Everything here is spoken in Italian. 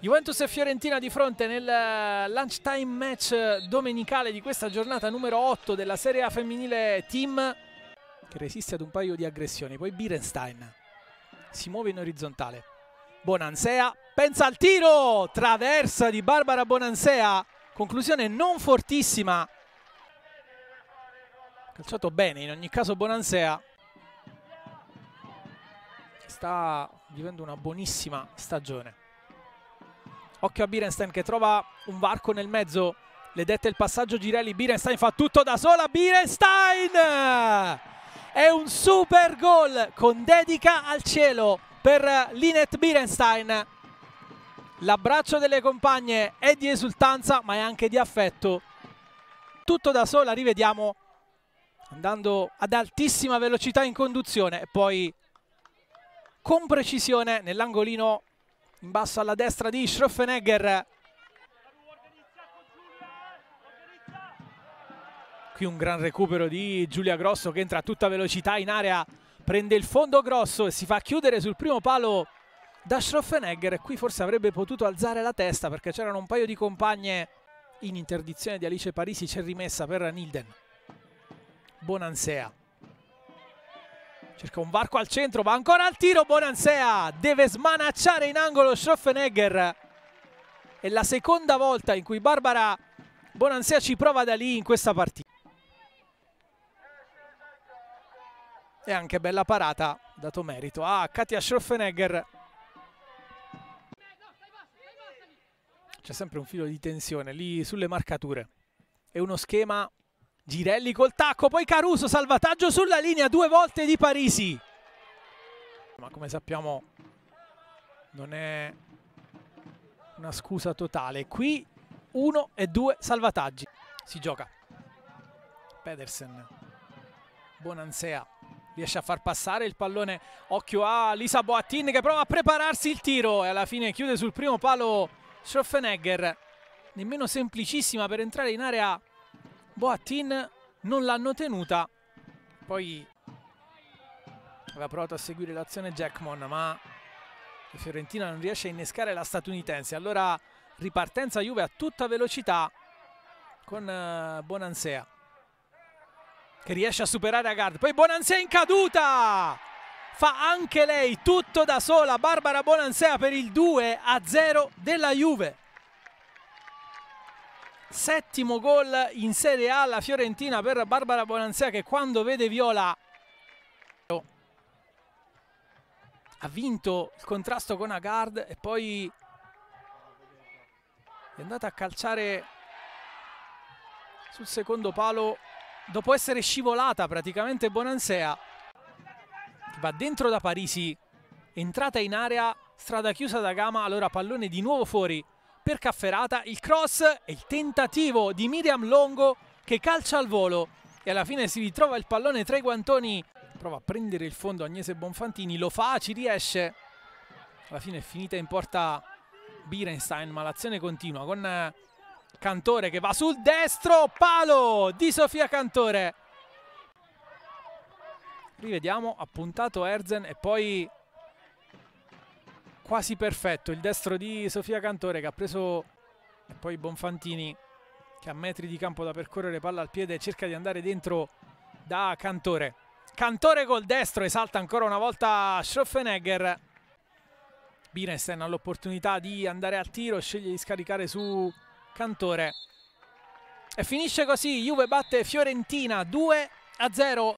Juventus e Fiorentina di fronte nel eh, lunchtime match domenicale di questa giornata numero 8 della Serie A femminile Team che resiste ad un paio di aggressioni. Poi Birenstein si muove in orizzontale. Bonansea pensa al tiro! Traversa di Barbara Bonansea. Conclusione non fortissima. Calciato bene, in ogni caso Bonansea sta vivendo una buonissima stagione. Occhio a Birenstein che trova un varco nel mezzo. Le dette il passaggio Girelli. Birenstein fa tutto da sola. Birenstein! È un super gol con dedica al cielo per Linet Birenstein. L'abbraccio delle compagne è di esultanza ma è anche di affetto. Tutto da sola, rivediamo, andando ad altissima velocità in conduzione e poi con precisione nell'angolino in basso alla destra di Schroffenegger qui un gran recupero di Giulia Grosso che entra a tutta velocità in area prende il fondo Grosso e si fa chiudere sul primo palo da Schroffenegger qui forse avrebbe potuto alzare la testa perché c'erano un paio di compagne in interdizione di Alice Parisi c'è rimessa per Nilden Bonansea cerca un varco al centro, va ancora al tiro, Bonansea deve smanacciare in angolo Schroffenegger. È la seconda volta in cui Barbara Bonansea ci prova da lì in questa partita. E anche bella parata, dato merito a Katia Schroffenegger. C'è sempre un filo di tensione lì sulle marcature. È uno schema Girelli col tacco, poi Caruso, salvataggio sulla linea due volte di Parisi. Ma come sappiamo non è una scusa totale. Qui uno e due salvataggi. Si gioca. Pedersen. Bonanzea riesce a far passare il pallone. Occhio a Lisa Boattin che prova a prepararsi il tiro e alla fine chiude sul primo palo Schoffenegger. Nemmeno semplicissima per entrare in area Boattin non l'hanno tenuta poi aveva provato a seguire l'azione Jackmon ma Fiorentina non riesce a innescare la statunitense allora ripartenza Juve a tutta velocità con eh, Bonansea che riesce a superare Agard poi Bonansea in caduta fa anche lei tutto da sola Barbara Bonansea per il 2 a 0 della Juve settimo gol in Serie A alla Fiorentina per Barbara Bonanzea che quando vede Viola ha vinto il contrasto con Agard e poi è andata a calciare sul secondo palo dopo essere scivolata praticamente Bonanzea va dentro da Parisi entrata in area strada chiusa da Gama allora pallone di nuovo fuori per Cafferata, il cross e il tentativo di Miriam Longo che calcia al volo e alla fine si ritrova il pallone tra i guantoni, prova a prendere il fondo Agnese Bonfantini, lo fa, ci riesce, alla fine è finita in porta Birenstein ma l'azione continua con eh, Cantore che va sul destro, palo di Sofia Cantore. Rivediamo, ha puntato Erzen e poi quasi perfetto il destro di Sofia Cantore che ha preso poi Bonfantini che ha metri di campo da percorrere palla al piede cerca di andare dentro da Cantore Cantore col destro esalta ancora una volta Schroffenegger Binesten ha l'opportunità di andare al tiro sceglie di scaricare su Cantore e finisce così Juve batte Fiorentina 2 a 0